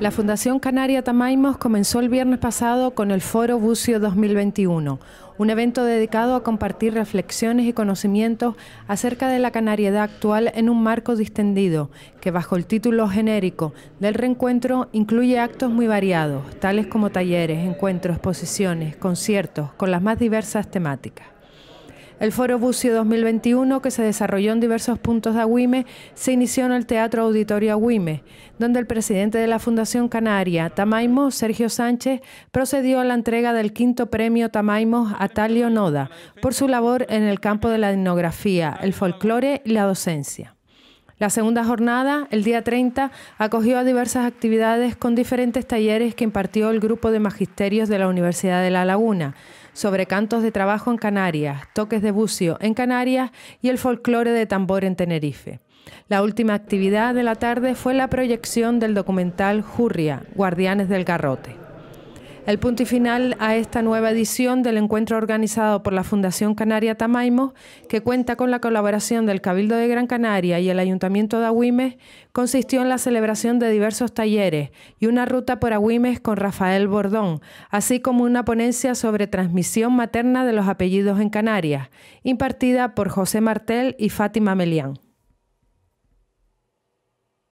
La Fundación Canaria Tamaimos comenzó el viernes pasado con el Foro Bucio 2021, un evento dedicado a compartir reflexiones y conocimientos acerca de la canariedad actual en un marco distendido, que bajo el título genérico del reencuentro incluye actos muy variados, tales como talleres, encuentros, exposiciones, conciertos, con las más diversas temáticas. El Foro Bucio 2021, que se desarrolló en diversos puntos de Aguime, se inició en el Teatro Auditorio Agüime, donde el presidente de la Fundación Canaria, Tamaimo, Sergio Sánchez, procedió a la entrega del quinto premio Tamaimo a Talio Noda por su labor en el campo de la etnografía, el folclore y la docencia. La segunda jornada, el día 30, acogió a diversas actividades con diferentes talleres que impartió el grupo de magisterios de la Universidad de La Laguna, sobre cantos de trabajo en Canarias, toques de bucio en Canarias y el folclore de tambor en Tenerife. La última actividad de la tarde fue la proyección del documental Jurria, Guardianes del Garrote el punto final a esta nueva edición del encuentro organizado por la Fundación Canaria Tamaimo, que cuenta con la colaboración del Cabildo de Gran Canaria y el Ayuntamiento de Agüimes, consistió en la celebración de diversos talleres y una ruta por Agüimes con Rafael Bordón, así como una ponencia sobre transmisión materna de los apellidos en Canarias, impartida por José Martel y Fátima Melián.